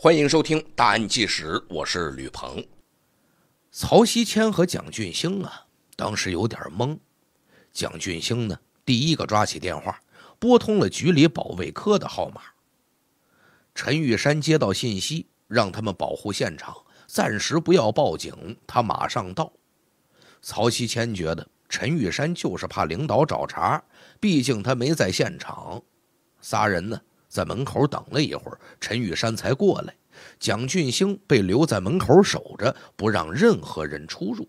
欢迎收听《大案纪实》，我是吕鹏。曹锡谦和蒋俊兴啊，当时有点懵。蒋俊兴呢，第一个抓起电话，拨通了局里保卫科的号码。陈玉山接到信息，让他们保护现场，暂时不要报警，他马上到。曹锡谦觉得陈玉山就是怕领导找茬，毕竟他没在现场。仨人呢？在门口等了一会儿，陈玉山才过来。蒋俊兴被留在门口守着，不让任何人出入。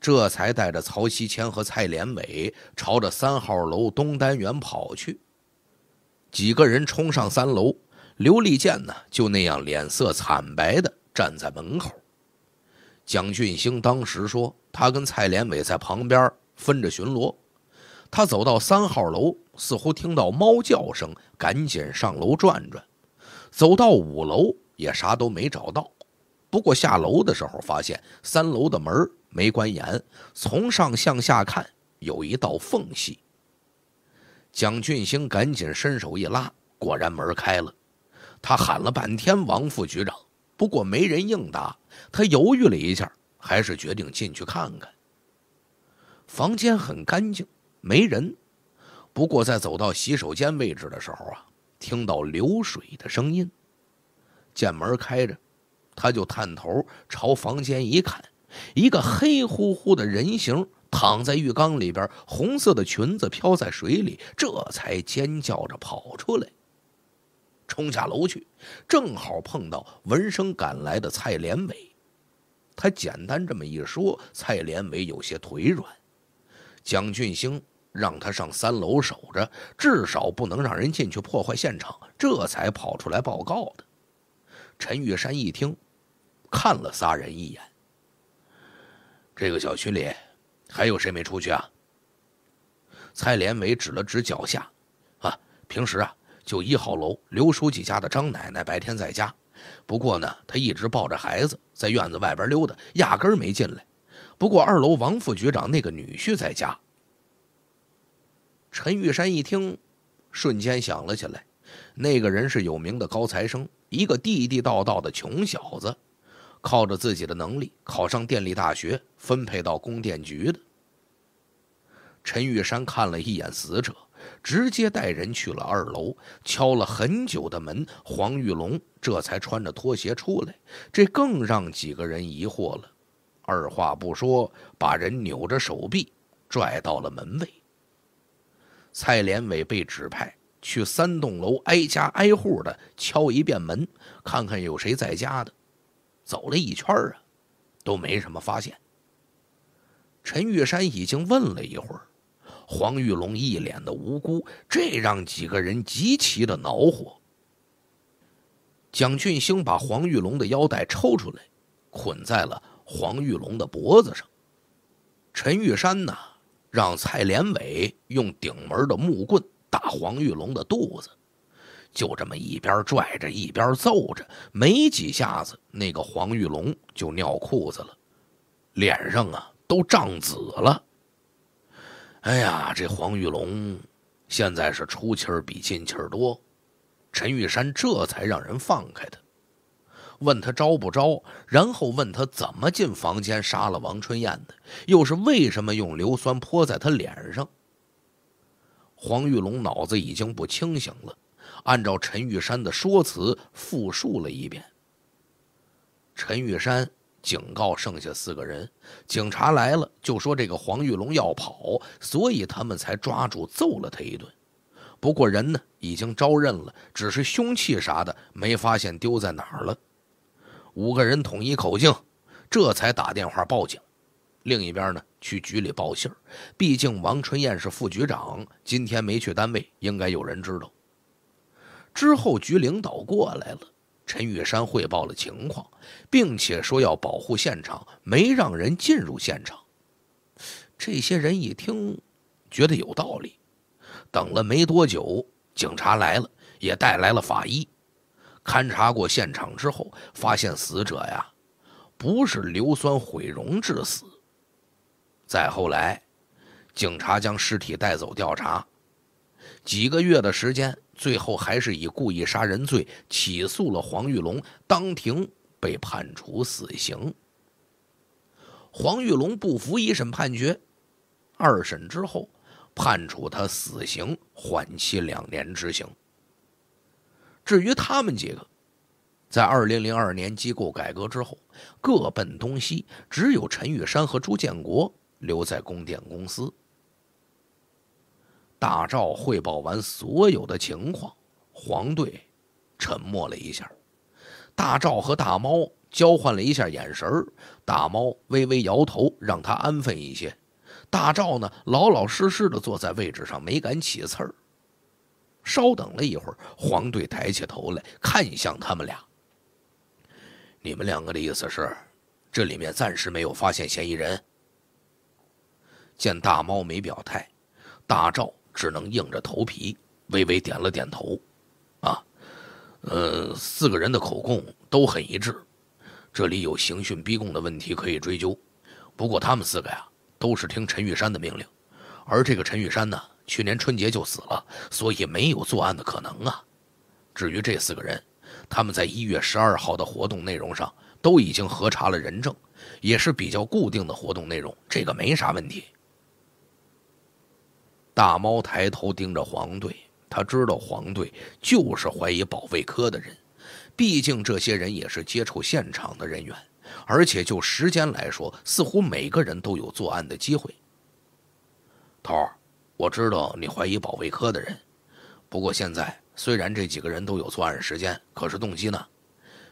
这才带着曹西谦和蔡连伟朝着三号楼东单元跑去。几个人冲上三楼，刘立健呢就那样脸色惨白的站在门口。蒋俊兴当时说，他跟蔡连伟在旁边分着巡逻。他走到三号楼，似乎听到猫叫声，赶紧上楼转转。走到五楼也啥都没找到，不过下楼的时候发现三楼的门没关严，从上向下看有一道缝隙。蒋俊兴赶紧伸手一拉，果然门开了。他喊了半天王副局长，不过没人应答。他犹豫了一下，还是决定进去看看。房间很干净。没人。不过在走到洗手间位置的时候啊，听到流水的声音，见门开着，他就探头朝房间一看，一个黑乎乎的人形躺在浴缸里边，红色的裙子飘在水里，这才尖叫着跑出来，冲下楼去，正好碰到闻声赶来的蔡连伟。他简单这么一说，蔡连伟有些腿软。蒋俊兴。让他上三楼守着，至少不能让人进去破坏现场。这才跑出来报告的。陈玉山一听，看了仨人一眼。这个小区里还有谁没出去啊？蔡连梅指了指脚下，啊，平时啊就一号楼刘书记家的张奶奶白天在家，不过呢她一直抱着孩子在院子外边溜达，压根儿没进来。不过二楼王副局长那个女婿在家。陈玉山一听，瞬间想了起来，那个人是有名的高材生，一个地地道道的穷小子，靠着自己的能力考上电力大学，分配到供电局的。陈玉山看了一眼死者，直接带人去了二楼，敲了很久的门，黄玉龙这才穿着拖鞋出来，这更让几个人疑惑了，二话不说把人扭着手臂拽到了门卫。蔡连伟被指派去三栋楼挨家挨户的敲一遍门，看看有谁在家的。走了一圈啊，都没什么发现。陈玉山已经问了一会儿，黄玉龙一脸的无辜，这让几个人极其的恼火。蒋俊兴把黄玉龙的腰带抽出来，捆在了黄玉龙的脖子上。陈玉山呢？让蔡连伟用顶门的木棍打黄玉龙的肚子，就这么一边拽着一边揍着，没几下子，那个黄玉龙就尿裤子了，脸上啊都涨紫了。哎呀，这黄玉龙现在是出气儿比进气儿多，陈玉山这才让人放开他。问他招不招？然后问他怎么进房间杀了王春燕的，又是为什么用硫酸泼在他脸上？黄玉龙脑子已经不清醒了，按照陈玉山的说辞复述了一遍。陈玉山警告剩下四个人：警察来了，就说这个黄玉龙要跑，所以他们才抓住揍了他一顿。不过人呢已经招认了，只是凶器啥的没发现丢在哪儿了。五个人统一口径，这才打电话报警。另一边呢，去局里报信儿。毕竟王春燕是副局长，今天没去单位，应该有人知道。之后局领导过来了，陈玉山汇报了情况，并且说要保护现场，没让人进入现场。这些人一听，觉得有道理。等了没多久，警察来了，也带来了法医。勘察过现场之后，发现死者呀，不是硫酸毁容致死。再后来，警察将尸体带走调查，几个月的时间，最后还是以故意杀人罪起诉了黄玉龙，当庭被判处死刑。黄玉龙不服一审判决，二审之后判处他死刑缓期两年执行。至于他们几个，在二零零二年机构改革之后，各奔东西。只有陈玉山和朱建国留在供电公司。大赵汇报完所有的情况，黄队沉默了一下。大赵和大猫交换了一下眼神，大猫微微摇头，让他安分一些。大赵呢，老老实实的坐在位置上，没敢起刺儿。稍等了一会儿，黄队抬起头来看向他们俩。你们两个的意思是，这里面暂时没有发现嫌疑人。见大猫没表态，大赵只能硬着头皮微微点了点头。啊，呃，四个人的口供都很一致，这里有刑讯逼供的问题可以追究。不过他们四个呀，都是听陈玉山的命令，而这个陈玉山呢？去年春节就死了，所以没有作案的可能啊。至于这四个人，他们在一月十二号的活动内容上都已经核查了人证，也是比较固定的活动内容，这个没啥问题。大猫抬头盯着黄队，他知道黄队就是怀疑保卫科的人，毕竟这些人也是接触现场的人员，而且就时间来说，似乎每个人都有作案的机会。头儿。我知道你怀疑保卫科的人，不过现在虽然这几个人都有作案时间，可是动机呢？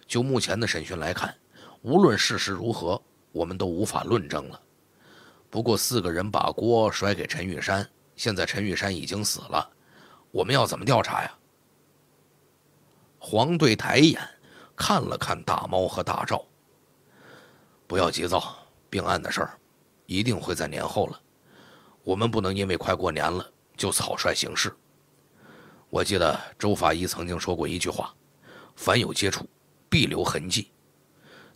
就目前的审讯来看，无论事实如何，我们都无法论证了。不过四个人把锅甩给陈玉山，现在陈玉山已经死了，我们要怎么调查呀？黄队抬眼看了看大猫和大赵，不要急躁，并案的事儿一定会在年后了。我们不能因为快过年了就草率行事。我记得周法医曾经说过一句话：“凡有接触，必留痕迹。”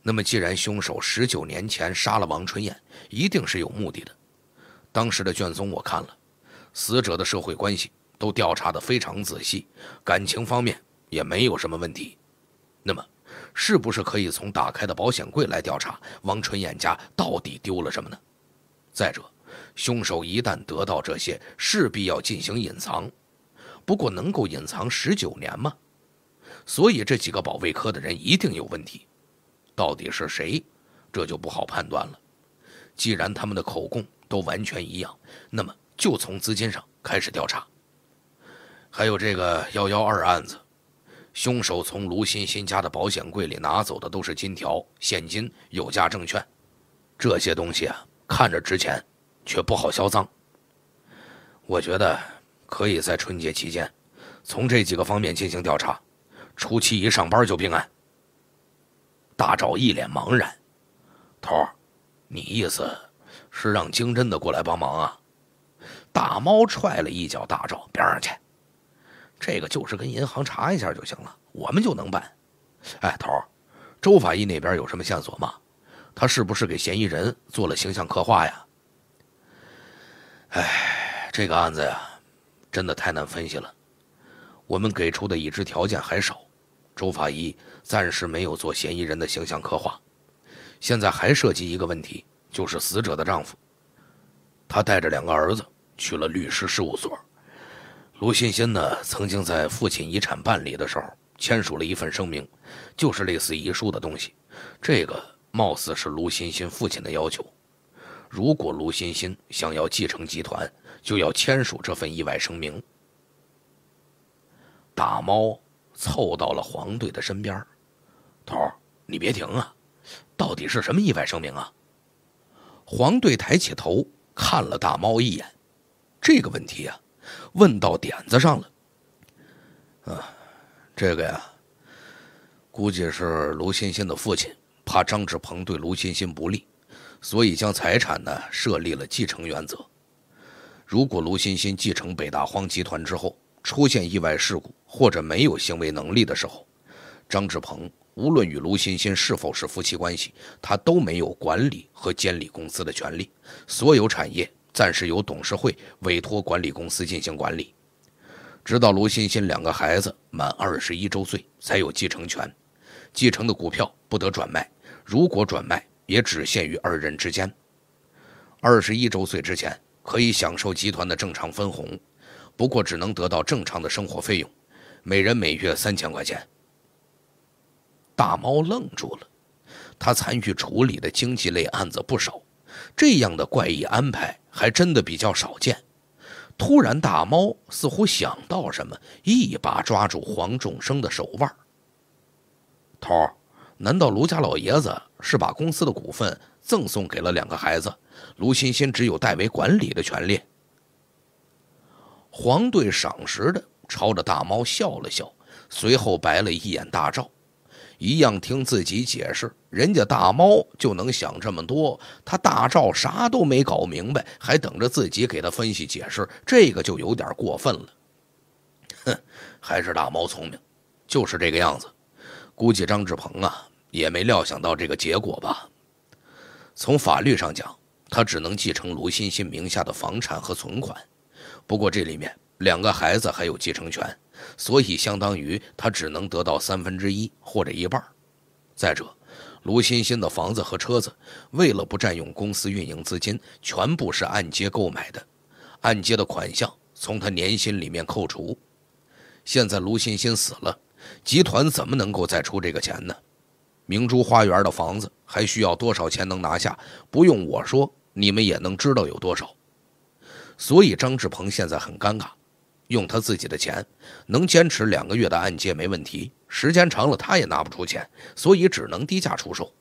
那么，既然凶手十九年前杀了王春燕，一定是有目的的。当时的卷宗我看了，死者的社会关系都调查的非常仔细，感情方面也没有什么问题。那么，是不是可以从打开的保险柜来调查王春燕家到底丢了什么呢？再者。凶手一旦得到这些，势必要进行隐藏。不过，能够隐藏十九年吗？所以这几个保卫科的人一定有问题。到底是谁？这就不好判断了。既然他们的口供都完全一样，那么就从资金上开始调查。还有这个幺幺二案子，凶手从卢欣欣家的保险柜里拿走的都是金条、现金、有价证券。这些东西啊，看着值钱。却不好销赃。我觉得可以在春节期间，从这几个方面进行调查。初期一上班就并案。大赵一脸茫然：“头儿，你意思是让经侦的过来帮忙啊？”大猫踹了一脚大赵：“边上去，这个就是跟银行查一下就行了，我们就能办。”哎，头儿，周法医那边有什么线索吗？他是不是给嫌疑人做了形象刻画呀？哎，这个案子呀，真的太难分析了。我们给出的已知条件还少，周法医暂时没有做嫌疑人的形象刻画。现在还涉及一个问题，就是死者的丈夫，他带着两个儿子去了律师事务所。卢欣欣呢，曾经在父亲遗产办理的时候签署了一份声明，就是类似遗书的东西。这个貌似是卢欣欣父亲的要求。如果卢欣欣想要继承集团，就要签署这份意外声明。大猫凑到了黄队的身边头儿，你别停啊！到底是什么意外声明啊？黄队抬起头看了大猫一眼，这个问题啊，问到点子上了。啊，这个呀，估计是卢欣欣的父亲怕张志鹏对卢欣欣不利。所以，将财产呢设立了继承原则。如果卢欣欣继承北大荒集团之后出现意外事故或者没有行为能力的时候，张志鹏无论与卢欣欣是否是夫妻关系，他都没有管理和监理公司的权利。所有产业暂时由董事会委托管理公司进行管理，直到卢欣欣两个孩子满二十一周岁才有继承权。继承的股票不得转卖，如果转卖。也只限于二人之间。二十一周岁之前可以享受集团的正常分红，不过只能得到正常的生活费用，每人每月三千块钱。大猫愣住了，他参与处理的经济类案子不少，这样的怪异安排还真的比较少见。突然，大猫似乎想到什么，一把抓住黄仲生的手腕：“头，儿，难道卢家老爷子？”是把公司的股份赠送给了两个孩子，卢欣欣只有代为管理的权利。黄队赏识的，朝着大猫笑了笑，随后白了一眼大赵，一样听自己解释，人家大猫就能想这么多，他大赵啥都没搞明白，还等着自己给他分析解释，这个就有点过分了。哼，还是大猫聪明，就是这个样子，估计张志鹏啊。也没料想到这个结果吧？从法律上讲，他只能继承卢欣欣名下的房产和存款。不过这里面两个孩子还有继承权，所以相当于他只能得到三分之一或者一半。再者，卢欣欣的房子和车子，为了不占用公司运营资金，全部是按揭购买的，按揭的款项从他年薪里面扣除。现在卢欣欣死了，集团怎么能够再出这个钱呢？明珠花园的房子还需要多少钱能拿下？不用我说，你们也能知道有多少。所以张志鹏现在很尴尬，用他自己的钱能坚持两个月的按揭没问题，时间长了他也拿不出钱，所以只能低价出售。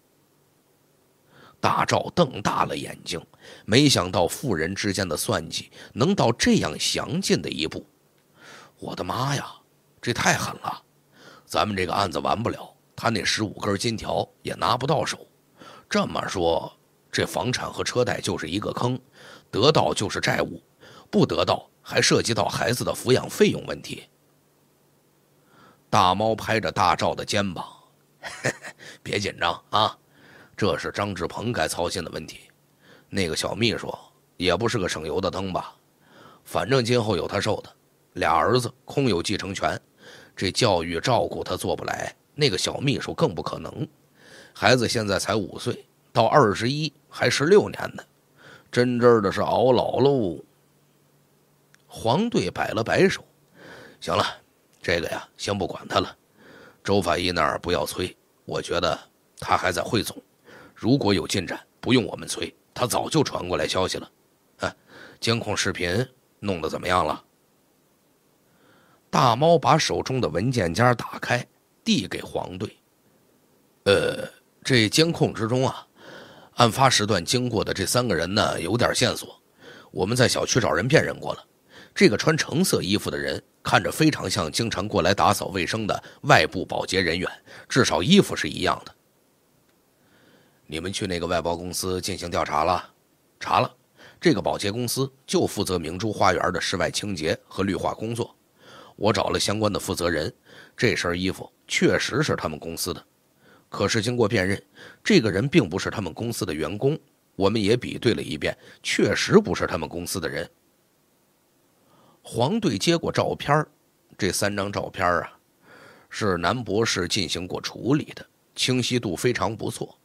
大赵瞪大了眼睛，没想到富人之间的算计能到这样详尽的一步，我的妈呀，这太狠了，咱们这个案子完不了。他那十五根金条也拿不到手，这么说，这房产和车贷就是一个坑，得到就是债务，不得到还涉及到孩子的抚养费用问题。大猫拍着大赵的肩膀，别紧张啊，这是张志鹏该操心的问题。那个小秘书也不是个省油的灯吧？反正今后有他受的。俩儿子空有继承权，这教育照顾他做不来。那个小秘书更不可能，孩子现在才五岁，到二十一还十六年呢，真真的是熬老喽。黄队摆了摆手，行了，这个呀先不管他了。周法医那儿不要催，我觉得他还在汇总，如果有进展不用我们催，他早就传过来消息了。啊，监控视频弄得怎么样了？大猫把手中的文件夹打开。递给黄队，呃，这监控之中啊，案发时段经过的这三个人呢，有点线索。我们在小区找人辨认过了，这个穿橙色衣服的人，看着非常像经常过来打扫卫生的外部保洁人员，至少衣服是一样的。你们去那个外包公司进行调查了，查了，这个保洁公司就负责明珠花园的室外清洁和绿化工作。我找了相关的负责人，这身衣服。确实是他们公司的，可是经过辨认，这个人并不是他们公司的员工。我们也比对了一遍，确实不是他们公司的人。黄队接过照片，这三张照片啊，是男博士进行过处理的，清晰度非常不错。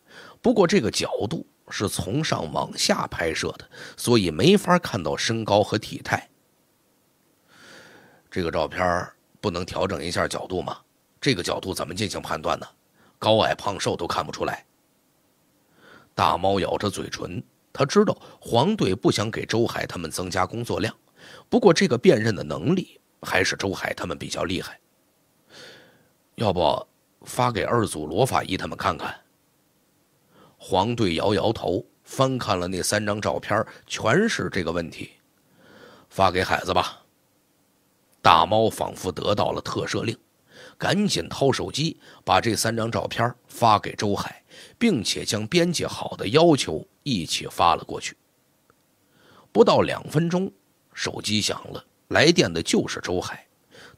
不过这个角度是从上往下拍摄的，所以没法看到身高和体态。这个照片不能调整一下角度吗？这个角度怎么进行判断呢？高矮胖瘦都看不出来。大猫咬着嘴唇，他知道黄队不想给周海他们增加工作量，不过这个辨认的能力还是周海他们比较厉害。要不发给二组罗法医他们看看？黄队摇摇头，翻看了那三张照片，全是这个问题。发给海子吧。大猫仿佛得到了特赦令。赶紧掏手机，把这三张照片发给周海，并且将编辑好的要求一起发了过去。不到两分钟，手机响了，来电的就是周海。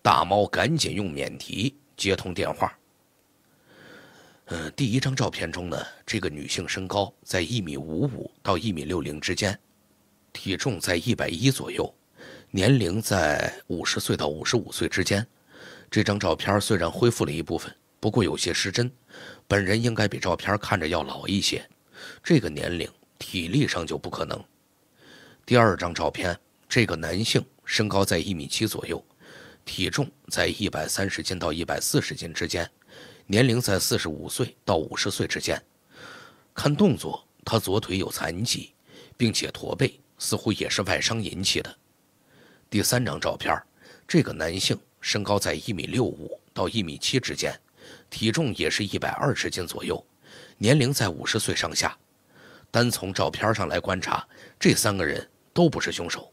大猫赶紧用免提接通电话。嗯，第一张照片中呢，这个女性身高在一米五五到一米六零之间，体重在一百一左右，年龄在五十岁到五十五岁之间。这张照片虽然恢复了一部分，不过有些失真，本人应该比照片看着要老一些，这个年龄体力上就不可能。第二张照片，这个男性身高在一米七左右，体重在一百三十斤到一百四十斤之间，年龄在四十五岁到五十岁之间。看动作，他左腿有残疾，并且驼背，似乎也是外伤引起的。第三张照片，这个男性。身高在一米六五到一米七之间，体重也是一百二十斤左右，年龄在五十岁上下。单从照片上来观察，这三个人都不是凶手。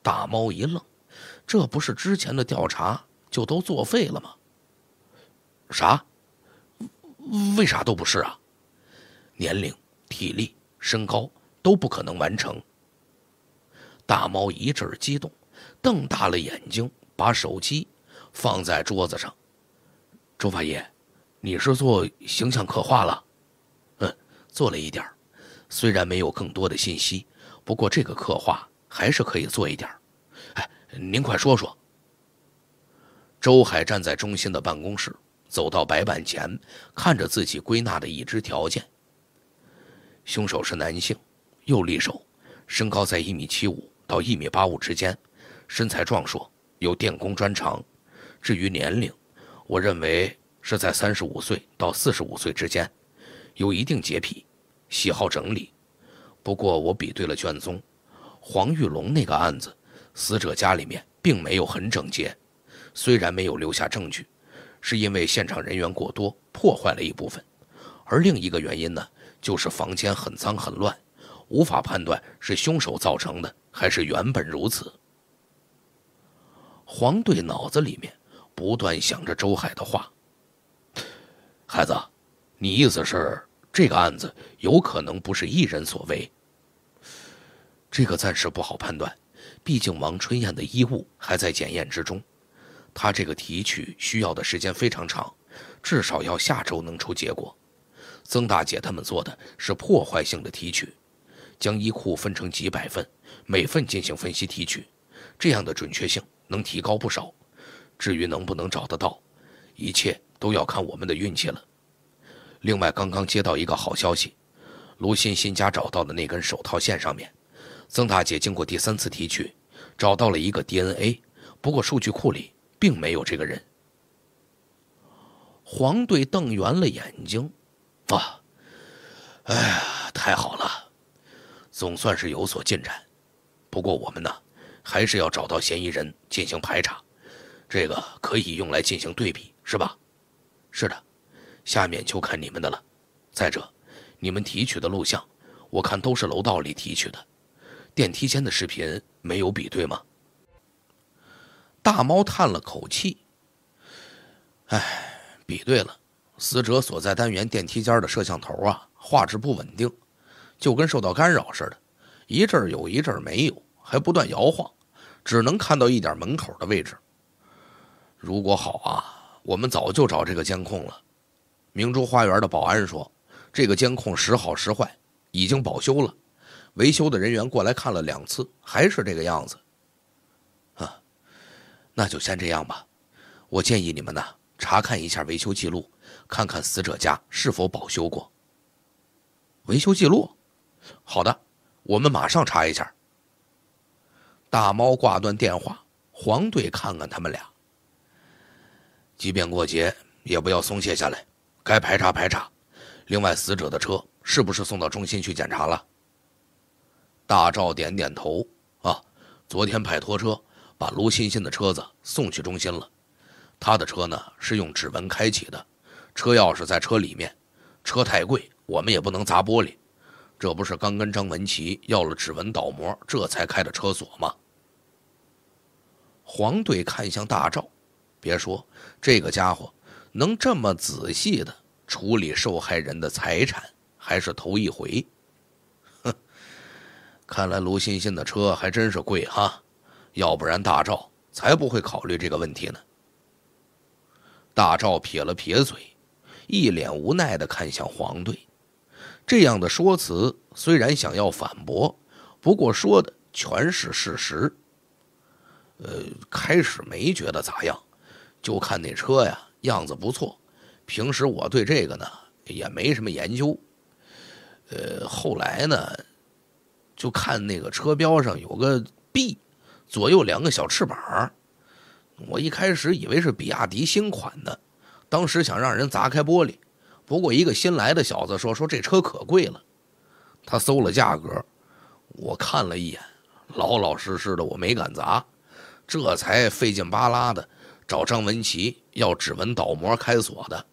大猫一愣：“这不是之前的调查就都作废了吗？”“啥？为啥都不是啊？年龄、体力、身高都不可能完成。”大猫一阵激动。瞪大了眼睛，把手机放在桌子上。周法医，你是做形象刻画了？嗯，做了一点儿。虽然没有更多的信息，不过这个刻画还是可以做一点儿。哎，您快说说。周海站在中心的办公室，走到白板前，看着自己归纳的已知条件：凶手是男性，右利手，身高在一米七五到一米八五之间。身材壮硕，有电工专长。至于年龄，我认为是在三十五岁到四十五岁之间，有一定洁癖，喜好整理。不过我比对了卷宗，黄玉龙那个案子，死者家里面并没有很整洁。虽然没有留下证据，是因为现场人员过多破坏了一部分，而另一个原因呢，就是房间很脏很乱，无法判断是凶手造成的还是原本如此。黄队脑子里面不断想着周海的话：“孩子，你意思是这个案子有可能不是一人所为？这个暂时不好判断，毕竟王春燕的衣物还在检验之中，她这个提取需要的时间非常长，至少要下周能出结果。曾大姐他们做的是破坏性的提取，将衣库分成几百份，每份进行分析提取，这样的准确性。”能提高不少，至于能不能找得到，一切都要看我们的运气了。另外，刚刚接到一个好消息，卢欣欣家找到的那根手套线上面，曾大姐经过第三次提取，找到了一个 DNA，不过数据库里并没有这个人。黄队瞪圆了眼睛，啊，哎呀，太好了，总算是有所进展。不过我们呢？还是要找到嫌疑人进行排查，这个可以用来进行对比，是吧？是的，下面就看你们的了。再者，你们提取的录像，我看都是楼道里提取的，电梯间的视频没有比对吗？大猫叹了口气：“哎，比对了，死者所在单元电梯间的摄像头啊，画质不稳定，就跟受到干扰似的，一阵有一阵没有，还不断摇晃。”只能看到一点门口的位置。如果好啊，我们早就找这个监控了。明珠花园的保安说，这个监控时好时坏，已经保修了。维修的人员过来看了两次，还是这个样子。啊，那就先这样吧。我建议你们呢，查看一下维修记录，看看死者家是否保修过。维修记录？好的，我们马上查一下。大猫挂断电话，黄队看看他们俩。即便过节，也不要松懈下来，该排查排查。另外，死者的车是不是送到中心去检查了？大赵点点头。啊，昨天派拖车把卢欣欣的车子送去中心了。他的车呢，是用指纹开启的，车钥匙在车里面。车太贵，我们也不能砸玻璃。这不是刚跟张文奇要了指纹倒模，这才开的车锁吗？黄队看向大赵，别说这个家伙能这么仔细的处理受害人的财产，还是头一回。哼，看来卢欣欣的车还真是贵哈，要不然大赵才不会考虑这个问题呢。大赵撇了撇嘴，一脸无奈的看向黄队。这样的说辞虽然想要反驳，不过说的全是事实。呃，开始没觉得咋样，就看那车呀，样子不错。平时我对这个呢也没什么研究。呃，后来呢，就看那个车标上有个 B，左右两个小翅膀我一开始以为是比亚迪新款的，当时想让人砸开玻璃。不过一个新来的小子说：“说这车可贵了。”他搜了价格，我看了一眼，老老实实的我没敢砸，这才费劲巴拉的找张文奇要指纹导模开锁的。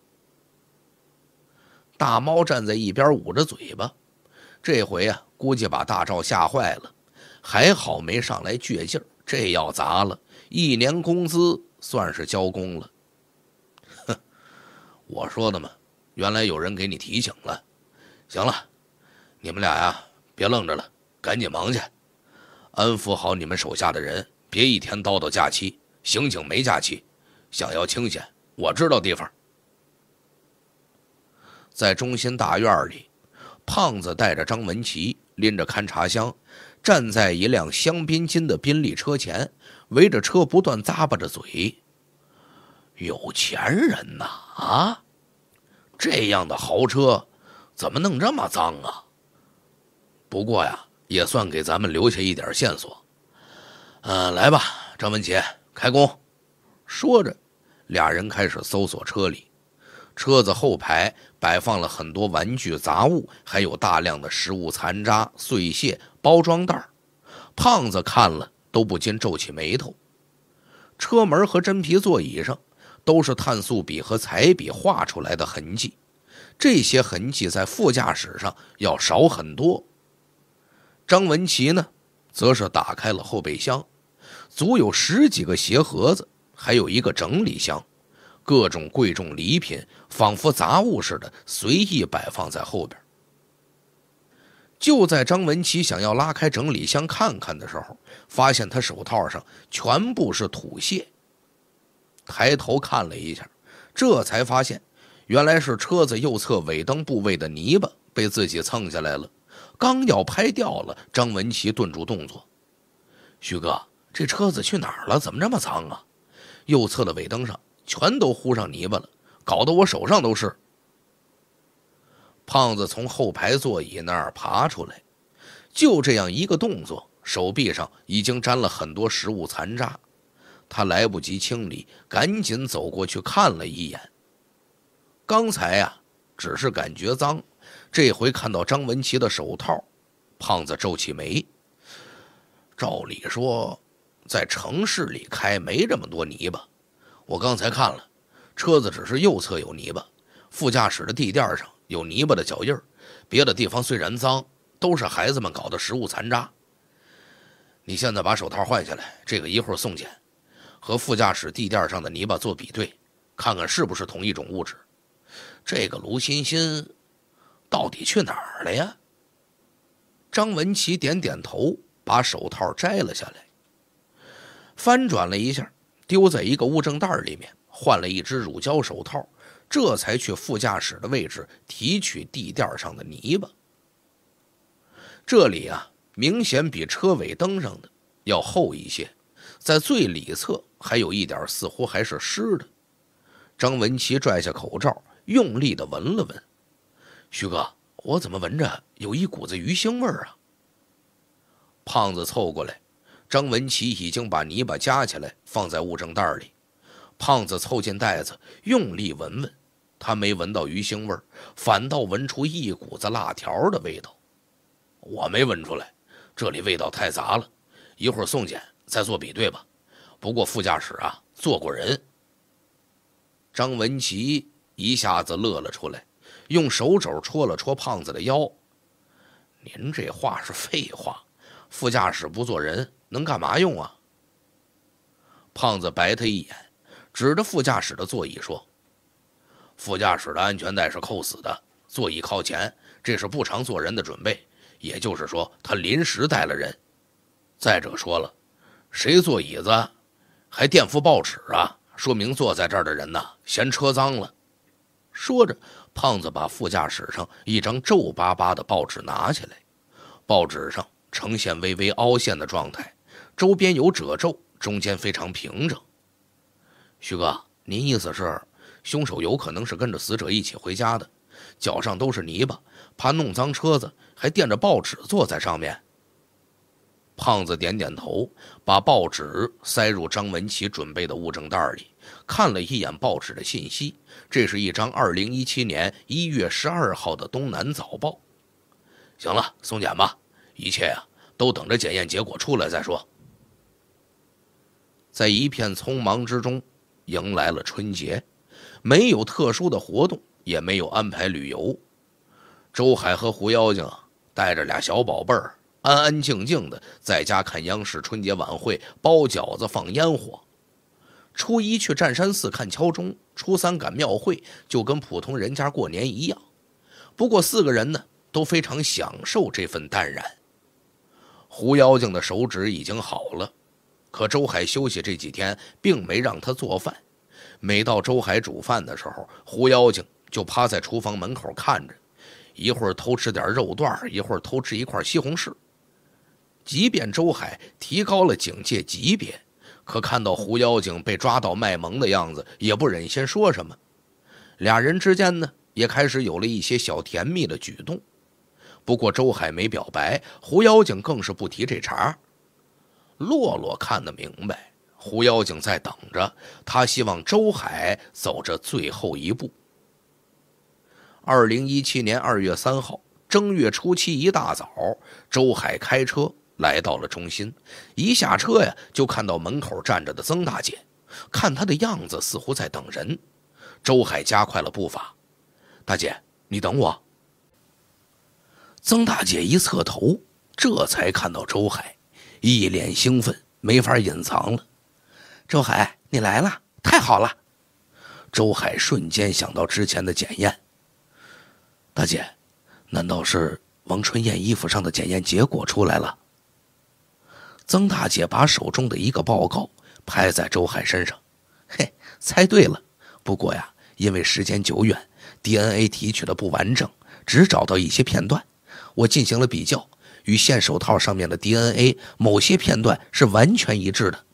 大猫站在一边捂着嘴巴，这回啊，估计把大赵吓坏了，还好没上来倔劲儿，这要砸了，一年工资算是交公了。哼，我说的嘛。原来有人给你提醒了，行了，你们俩呀，别愣着了，赶紧忙去，安抚好你们手下的人，别一天叨叨假期。刑警没假期，想要清闲，我知道地方，在中心大院里，胖子带着张文奇，拎着勘察箱，站在一辆香槟金的宾利车前，围着车不断咂巴着嘴。有钱人呐，啊！这样的豪车怎么弄这么脏啊？不过呀，也算给咱们留下一点线索。嗯，来吧，张文杰，开工。说着，俩人开始搜索车里。车子后排摆放了很多玩具杂物，还有大量的食物残渣、碎屑、包装袋。胖子看了都不禁皱起眉头。车门和真皮座椅上。都是碳素笔和彩笔画出来的痕迹，这些痕迹在副驾驶上要少很多。张文奇呢，则是打开了后备箱，足有十几个鞋盒子，还有一个整理箱，各种贵重礼品仿佛杂物似的随意摆放在后边。就在张文奇想要拉开整理箱看看的时候，发现他手套上全部是土屑。抬头看了一下，这才发现，原来是车子右侧尾灯部位的泥巴被自己蹭下来了。刚要拍掉了，张文奇顿住动作：“徐哥，这车子去哪儿了？怎么这么脏啊？右侧的尾灯上全都糊上泥巴了，搞得我手上都是。”胖子从后排座椅那儿爬出来，就这样一个动作，手臂上已经沾了很多食物残渣。他来不及清理，赶紧走过去看了一眼。刚才呀，只是感觉脏，这回看到张文奇的手套，胖子皱起眉。照理说，在城市里开没这么多泥巴。我刚才看了，车子只是右侧有泥巴，副驾驶的地垫上有泥巴的脚印别的地方虽然脏，都是孩子们搞的食物残渣。你现在把手套换下来，这个一会儿送检。和副驾驶地垫上的泥巴做比对，看看是不是同一种物质。这个卢欣欣到底去哪儿了呀？张文奇点点头，把手套摘了下来，翻转了一下，丢在一个物证袋里面，换了一只乳胶手套，这才去副驾驶的位置提取地垫上的泥巴。这里啊，明显比车尾灯上的要厚一些，在最里侧。还有一点儿，似乎还是湿的。张文奇拽下口罩，用力的闻了闻。徐哥，我怎么闻着有一股子鱼腥味儿啊？胖子凑过来，张文奇已经把泥巴夹起来放在物证袋里。胖子凑近袋子，用力闻闻，他没闻到鱼腥味儿，反倒闻出一股子辣条的味道。我没闻出来，这里味道太杂了，一会儿送检再做比对吧。不过副驾驶啊，坐过人。张文奇一下子乐了出来，用手肘戳了戳胖子的腰：“您这话是废话，副驾驶不坐人能干嘛用啊？”胖子白他一眼，指着副驾驶的座椅说：“副驾驶的安全带是扣死的，座椅靠前，这是不常坐人的准备，也就是说他临时带了人。再者说了，谁坐椅子？”还垫副报纸啊，说明坐在这儿的人呢嫌车脏了。说着，胖子把副驾驶上一张皱巴巴的报纸拿起来，报纸上呈现微微凹陷的状态，周边有褶皱，中间非常平整。徐哥，您意思是，凶手有可能是跟着死者一起回家的，脚上都是泥巴，怕弄脏车子，还垫着报纸坐在上面。胖子点点头，把报纸塞入张文奇准备的物证袋里，看了一眼报纸的信息。这是一张2017年1月12号的《东南早报》。行了，送检吧，一切啊都等着检验结果出来再说。在一片匆忙之中，迎来了春节，没有特殊的活动，也没有安排旅游。周海和狐妖精带着俩小宝贝儿。安安静静的在家看央视春节晚会，包饺子，放烟火。初一去占山寺看敲钟，初三赶庙会，就跟普通人家过年一样。不过四个人呢都非常享受这份淡然。狐妖精的手指已经好了，可周海休息这几天并没让他做饭。每到周海煮饭的时候，狐妖精就趴在厨房门口看着，一会儿偷吃点肉段一会儿偷吃一块西红柿。即便周海提高了警戒级别，可看到狐妖精被抓到卖萌的样子，也不忍心说什么。俩人之间呢，也开始有了一些小甜蜜的举动。不过周海没表白，狐妖精更是不提这茬。洛洛看得明白，狐妖精在等着他，希望周海走这最后一步。二零一七年二月三号，正月初七一大早，周海开车。来到了中心，一下车呀，就看到门口站着的曾大姐，看她的样子似乎在等人。周海加快了步伐，大姐，你等我。曾大姐一侧头，这才看到周海，一脸兴奋，没法隐藏了。周海，你来了，太好了。周海瞬间想到之前的检验，大姐，难道是王春艳衣服上的检验结果出来了？曾大姐把手中的一个报告拍在周海身上，“嘿，猜对了。不过呀，因为时间久远，DNA 提取的不完整，只找到一些片段。我进行了比较，与线手套上面的 DNA 某些片段是完全一致的。”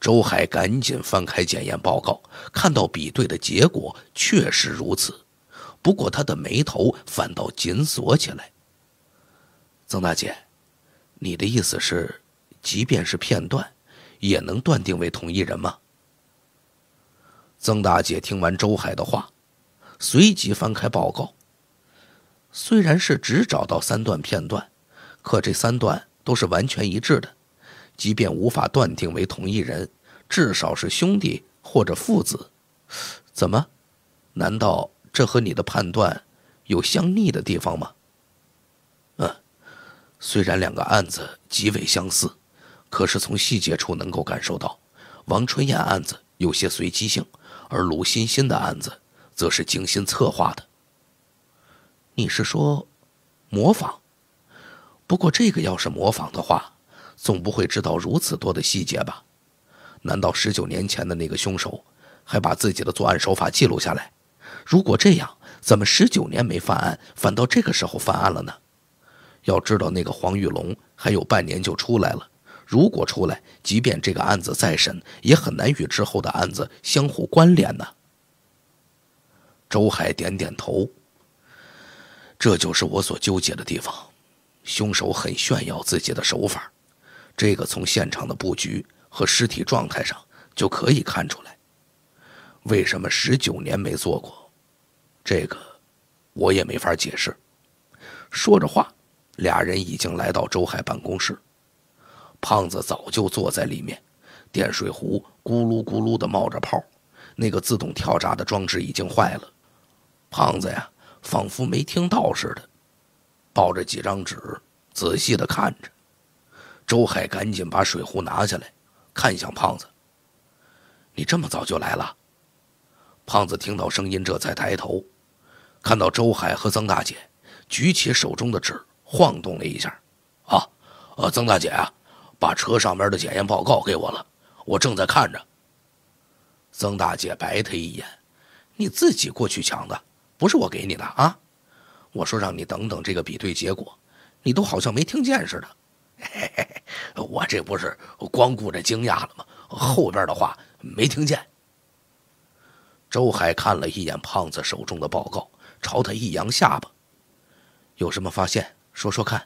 周海赶紧翻开检验报告，看到比对的结果确实如此，不过他的眉头反倒紧锁起来。曾大姐。你的意思是，即便是片段，也能断定为同一人吗？曾大姐听完周海的话，随即翻开报告。虽然是只找到三段片段，可这三段都是完全一致的，即便无法断定为同一人，至少是兄弟或者父子。怎么？难道这和你的判断有相逆的地方吗？虽然两个案子极为相似，可是从细节处能够感受到，王春燕案子有些随机性，而卢欣欣的案子则是精心策划的。你是说，模仿？不过这个要是模仿的话，总不会知道如此多的细节吧？难道十九年前的那个凶手，还把自己的作案手法记录下来？如果这样，怎么十九年没犯案，反倒这个时候犯案了呢？要知道，那个黄玉龙还有半年就出来了。如果出来，即便这个案子再审，也很难与之后的案子相互关联呢。周海点点头，这就是我所纠结的地方。凶手很炫耀自己的手法，这个从现场的布局和尸体状态上就可以看出来。为什么十九年没做过？这个我也没法解释。说着话。俩人已经来到周海办公室，胖子早就坐在里面，电水壶咕噜咕噜的冒着泡，那个自动跳闸的装置已经坏了。胖子呀，仿佛没听到似的，抱着几张纸，仔细的看着。周海赶紧把水壶拿下来，看向胖子：“你这么早就来了？”胖子听到声音，这才抬头，看到周海和曾大姐举起手中的纸。晃动了一下，啊，呃，曾大姐啊，把车上面的检验报告给我了，我正在看着。曾大姐白他一眼：“你自己过去抢的，不是我给你的啊！”我说：“让你等等这个比对结果，你都好像没听见似的。”嘿嘿我这不是光顾着惊讶了吗？后边的话没听见。周海看了一眼胖子手中的报告，朝他一扬下巴：“有什么发现？”说说看。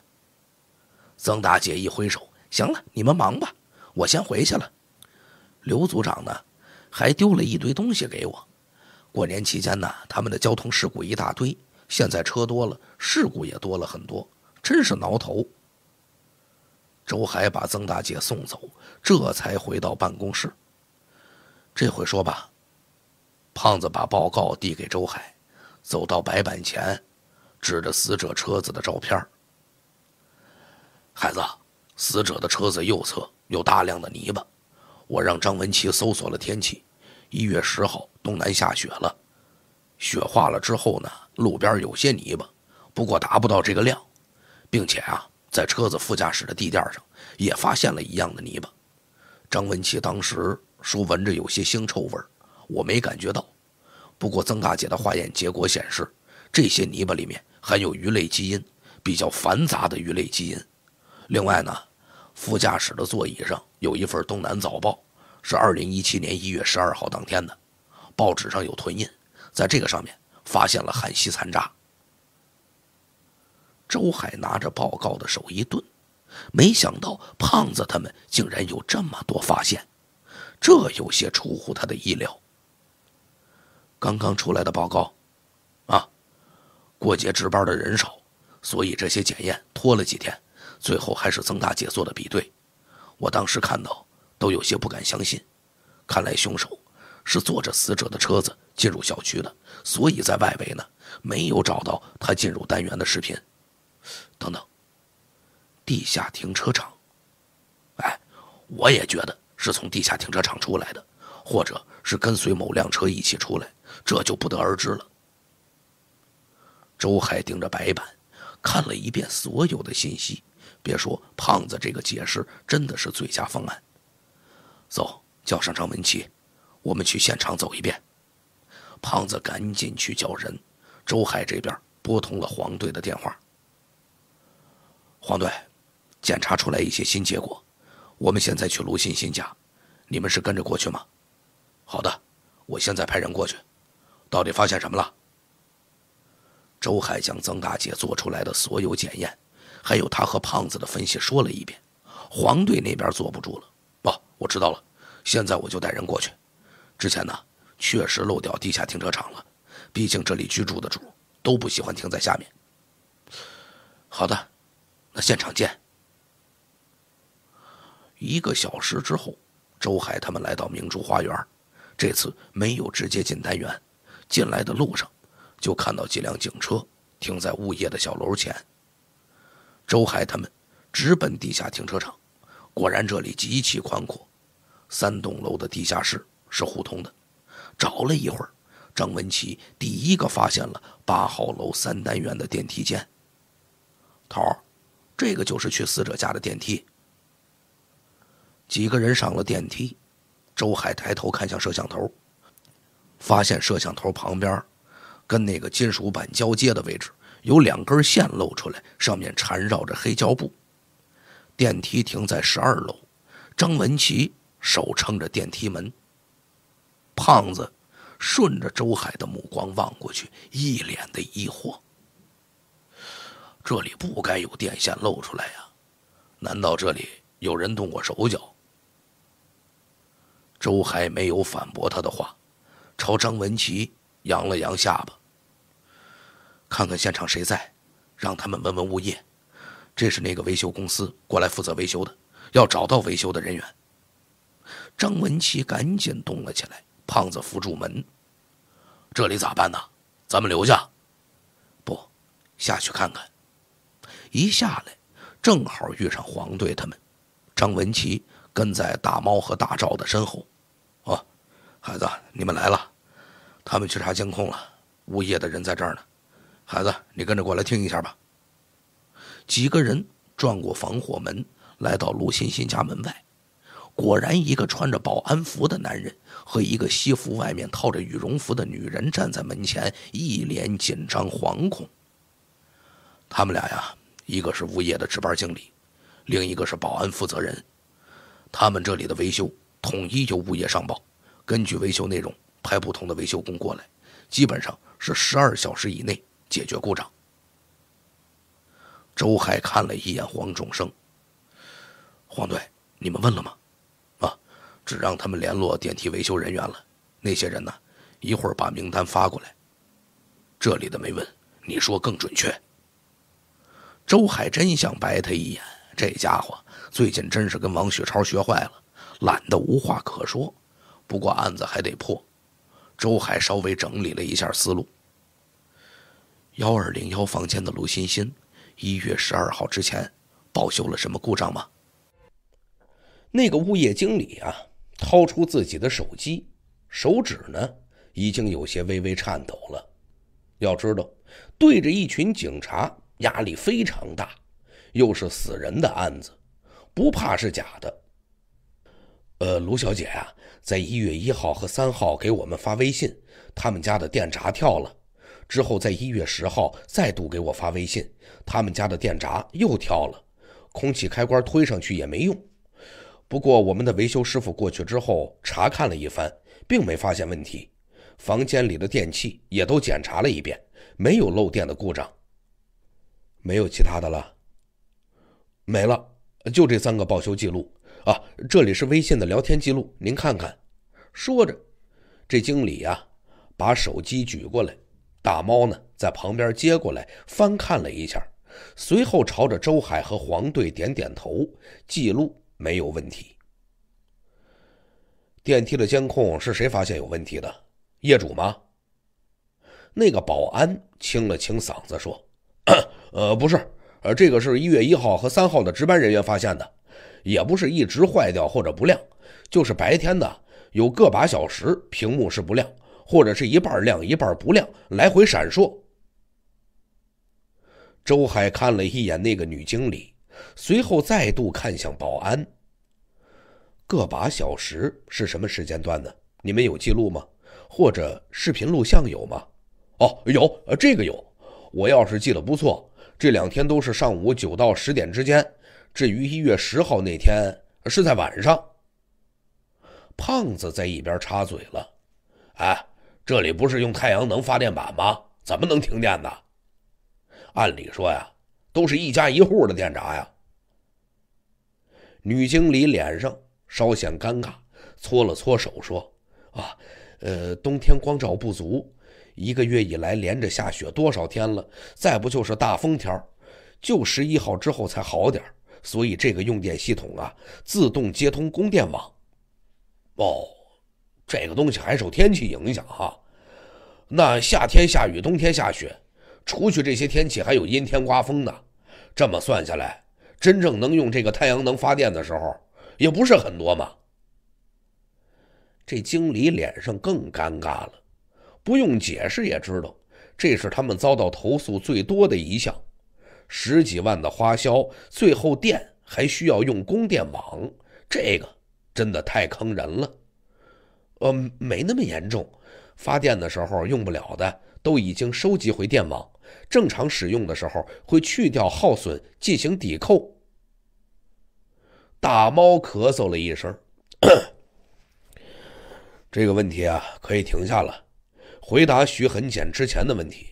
曾大姐一挥手：“行了，你们忙吧，我先回去了。”刘组长呢，还丢了一堆东西给我。过年期间呢，他们的交通事故一大堆。现在车多了，事故也多了很多，真是挠头。周海把曾大姐送走，这才回到办公室。这回说吧，胖子把报告递给周海，走到白板前，指着死者车子的照片儿。孩子，死者的车子右侧有大量的泥巴，我让张文奇搜索了天气，一月十号东南下雪了，雪化了之后呢，路边有些泥巴，不过达不到这个量，并且啊，在车子副驾驶的地垫上也发现了一样的泥巴，张文奇当时说闻着有些腥臭味我没感觉到，不过曾大姐的化验结果显示，这些泥巴里面含有鱼类基因，比较繁杂的鱼类基因。另外呢，副驾驶的座椅上有一份《东南早报》，是二零一七年一月十二号当天的。报纸上有涂印，在这个上面发现了焊锡残渣。周海拿着报告的手一顿，没想到胖子他们竟然有这么多发现，这有些出乎他的意料。刚刚出来的报告，啊，过节值班的人少，所以这些检验拖了几天。最后还是曾大姐做的比对，我当时看到都有些不敢相信。看来凶手是坐着死者的车子进入小区的，所以在外围呢没有找到他进入单元的视频。等等，地下停车场，哎，我也觉得是从地下停车场出来的，或者是跟随某辆车一起出来，这就不得而知了。周海盯着白板，看了一遍所有的信息。别说胖子这个解释真的是最佳方案。走，叫上张文琪，我们去现场走一遍。胖子赶紧去叫人，周海这边拨通了黄队的电话。黄队，检查出来一些新结果，我们现在去卢欣欣家，你们是跟着过去吗？好的，我现在派人过去。到底发现什么了？周海将曾大姐做出来的所有检验。还有他和胖子的分析说了一遍，黄队那边坐不住了。不，我知道了，现在我就带人过去。之前呢，确实漏掉地下停车场了，毕竟这里居住的主都不喜欢停在下面。好的，那现场见。一个小时之后，周海他们来到明珠花园，这次没有直接进单元，进来的路上就看到几辆警车停在物业的小楼前。周海他们直奔地下停车场，果然这里极其宽阔，三栋楼的地下室是互通的。找了一会儿，张文奇第一个发现了八号楼三单元的电梯间。头儿，这个就是去死者家的电梯。几个人上了电梯，周海抬头看向摄像头，发现摄像头旁边跟那个金属板交接的位置。有两根线露出来，上面缠绕着黑胶布。电梯停在十二楼，张文琪手撑着电梯门。胖子顺着周海的目光望过去，一脸的疑惑：“这里不该有电线露出来呀，难道这里有人动过手脚？”周海没有反驳他的话，朝张文琪扬了扬下巴。看看现场谁在，让他们问问物业，这是那个维修公司过来负责维修的，要找到维修的人员。张文奇赶紧动了起来，胖子扶住门，这里咋办呢？咱们留下？不，下去看看。一下来，正好遇上黄队他们，张文奇跟在大猫和大赵的身后。哦，孩子，你们来了，他们去查监控了，物业的人在这儿呢。孩子，你跟着过来听一下吧。几个人转过防火门，来到卢欣欣家门外，果然，一个穿着保安服的男人和一个西服外面套着羽绒服的女人站在门前，一脸紧张惶恐。他们俩呀，一个是物业的值班经理，另一个是保安负责人。他们这里的维修统一由物业上报，根据维修内容派不同的维修工过来，基本上是十二小时以内。解决故障。周海看了一眼黄仲生，黄队，你们问了吗？啊，只让他们联络电梯维修人员了。那些人呢？一会儿把名单发过来。这里的没问，你说更准确。周海真想白他一眼，这家伙最近真是跟王雪超学坏了，懒得无话可说。不过案子还得破，周海稍微整理了一下思路。幺二零幺房间的卢欣欣，一月十二号之前报修了什么故障吗？那个物业经理啊，掏出自己的手机，手指呢已经有些微微颤抖了。要知道，对着一群警察，压力非常大，又是死人的案子，不怕是假的。呃，卢小姐啊，在一月一号和三号给我们发微信，他们家的电闸跳了。之后，在一月十号再度给我发微信，他们家的电闸又跳了，空气开关推上去也没用。不过我们的维修师傅过去之后查看了一番，并没发现问题，房间里的电器也都检查了一遍，没有漏电的故障。没有其他的了，没了，就这三个报修记录啊。这里是微信的聊天记录，您看看。说着，这经理呀，把手机举过来。大猫呢，在旁边接过来翻看了一下，随后朝着周海和黄队点点头，记录没有问题。电梯的监控是谁发现有问题的？业主吗？那个保安清了清嗓子说：“呃，不是，呃，这个是一月一号和三号的值班人员发现的，也不是一直坏掉或者不亮，就是白天的有个把小时屏幕是不亮。”或者是一半亮一半不亮，来回闪烁。周海看了一眼那个女经理，随后再度看向保安。个把小时是什么时间段呢？你们有记录吗？或者视频录像有吗？哦，有，这个有。我要是记得不错，这两天都是上午九到十点之间。至于一月十号那天是在晚上。胖子在一边插嘴了，哎。这里不是用太阳能发电板吗？怎么能停电呢？按理说呀，都是一家一户的电闸呀。女经理脸上稍显尴尬，搓了搓手说：“啊，呃，冬天光照不足，一个月以来连着下雪多少天了？再不就是大风天就十一号之后才好点所以这个用电系统啊，自动接通供电网。”哦。这个东西还受天气影响哈，那夏天下雨，冬天下雪，除去这些天气，还有阴天刮风呢。这么算下来，真正能用这个太阳能发电的时候，也不是很多嘛。这经理脸上更尴尬了，不用解释也知道，这是他们遭到投诉最多的一项。十几万的花销，最后电还需要用供电网，这个真的太坑人了。嗯，没那么严重。发电的时候用不了的都已经收集回电网，正常使用的时候会去掉耗损进行抵扣。大猫咳嗽了一声，这个问题啊可以停下了。回答徐恒简之前的问题：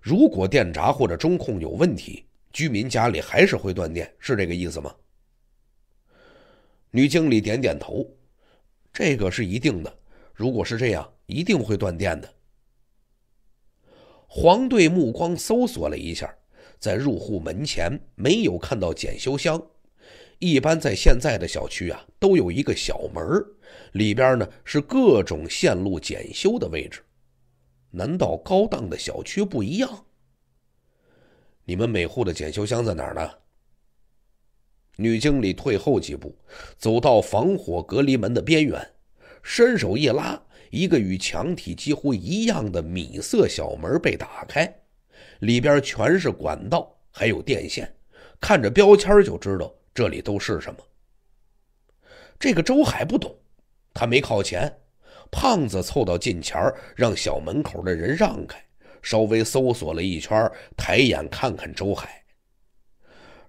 如果电闸或者中控有问题，居民家里还是会断电，是这个意思吗？女经理点点头。这个是一定的，如果是这样，一定会断电的。黄队目光搜索了一下，在入户门前没有看到检修箱。一般在现在的小区啊，都有一个小门里边呢是各种线路检修的位置。难道高档的小区不一样？你们每户的检修箱在哪儿呢？女经理退后几步，走到防火隔离门的边缘，伸手一拉，一个与墙体几乎一样的米色小门被打开，里边全是管道，还有电线。看着标签就知道这里都是什么。这个周海不懂，他没靠前。胖子凑到近前，让小门口的人让开，稍微搜索了一圈，抬眼看看周海。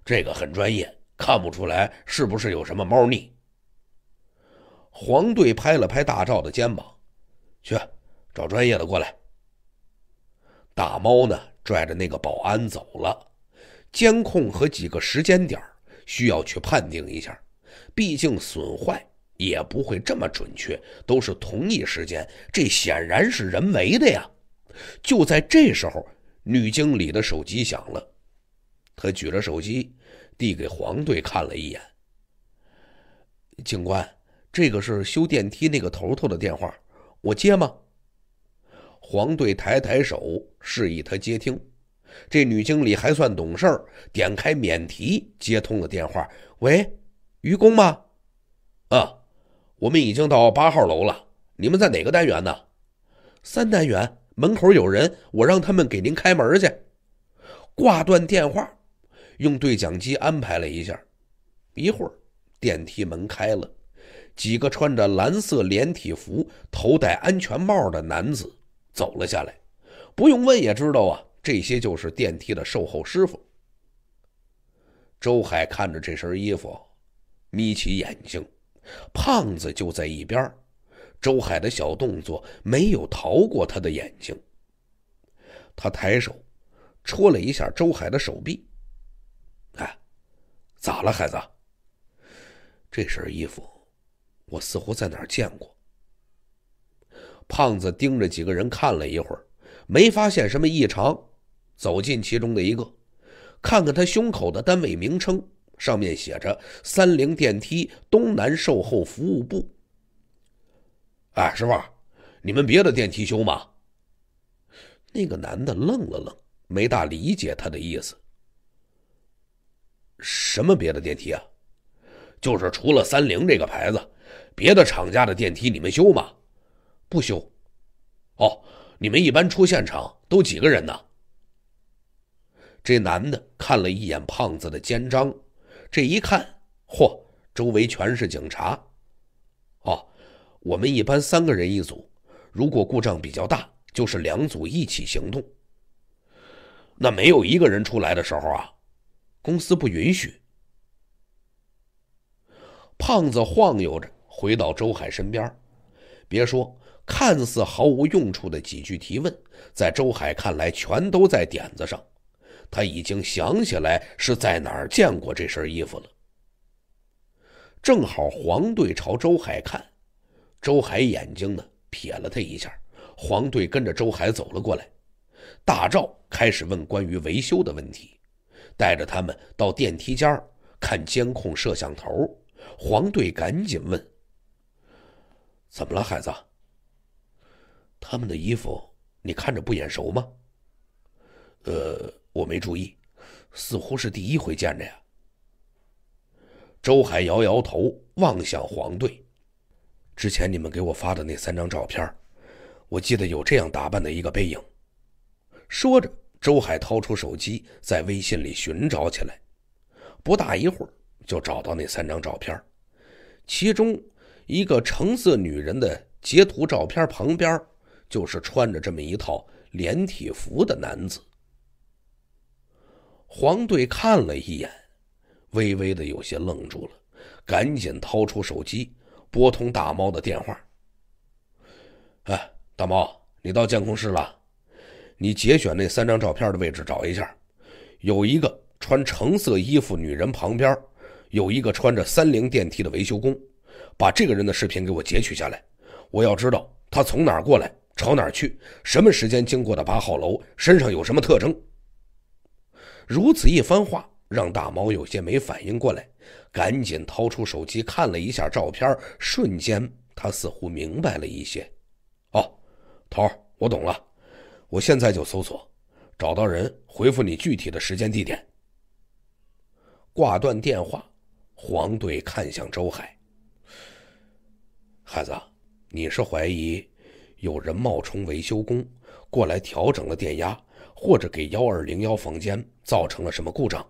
这个很专业。看不出来是不是有什么猫腻？黄队拍了拍大赵的肩膀，去找专业的过来。大猫呢，拽着那个保安走了。监控和几个时间点需要去判定一下，毕竟损坏也不会这么准确，都是同一时间，这显然是人为的呀！就在这时候，女经理的手机响了，她举着手机。递给黄队看了一眼。警官，这个是修电梯那个头头的电话，我接吗？黄队抬抬手示意他接听。这女经理还算懂事，点开免提接通了电话。喂，愚公吗？啊，我们已经到八号楼了，你们在哪个单元呢？三单元门口有人，我让他们给您开门去。挂断电话。用对讲机安排了一下，一会儿电梯门开了，几个穿着蓝色连体服、头戴安全帽的男子走了下来。不用问也知道啊，这些就是电梯的售后师傅。周海看着这身衣服，眯起眼睛。胖子就在一边，周海的小动作没有逃过他的眼睛。他抬手，戳了一下周海的手臂。咋了，孩子？这身衣服，我似乎在哪儿见过。胖子盯着几个人看了一会儿，没发现什么异常，走进其中的一个，看看他胸口的单位名称，上面写着“三菱电梯东南售后服务部”。哎，师傅，你们别的电梯修吗？那个男的愣了愣，没大理解他的意思。什么别的电梯啊？就是除了三菱这个牌子，别的厂家的电梯你们修吗？不修。哦，你们一般出现场都几个人呢？这男的看了一眼胖子的肩章，这一看，嚯，周围全是警察。哦，我们一般三个人一组，如果故障比较大，就是两组一起行动。那没有一个人出来的时候啊？公司不允许。胖子晃悠着回到周海身边。别说看似毫无用处的几句提问，在周海看来全都在点子上。他已经想起来是在哪儿见过这身衣服了。正好黄队朝周海看，周海眼睛呢瞥了他一下。黄队跟着周海走了过来。大赵开始问关于维修的问题。带着他们到电梯间看监控摄像头，黄队赶紧问：“怎么了，孩子？他们的衣服你看着不眼熟吗？”“呃，我没注意，似乎是第一回见着呀。”周海摇摇头，望向黄队：“之前你们给我发的那三张照片，我记得有这样打扮的一个背影。”说着。周海掏出手机，在微信里寻找起来，不大一会儿就找到那三张照片，其中一个橙色女人的截图照片旁边，就是穿着这么一套连体服的男子。黄队看了一眼，微微的有些愣住了，赶紧掏出手机，拨通大猫的电话：“哎，大猫，你到监控室了。”你节选那三张照片的位置找一下，有一个穿橙色衣服女人旁边，有一个穿着三菱电梯的维修工，把这个人的视频给我截取下来，我要知道他从哪儿过来，朝哪儿去，什么时间经过的八号楼，身上有什么特征。如此一番话，让大毛有些没反应过来，赶紧掏出手机看了一下照片，瞬间他似乎明白了一些，哦，头儿，我懂了。我现在就搜索，找到人回复你具体的时间地点。挂断电话，黄队看向周海，孩子，你是怀疑有人冒充维修工过来调整了电压，或者给幺二零幺房间造成了什么故障？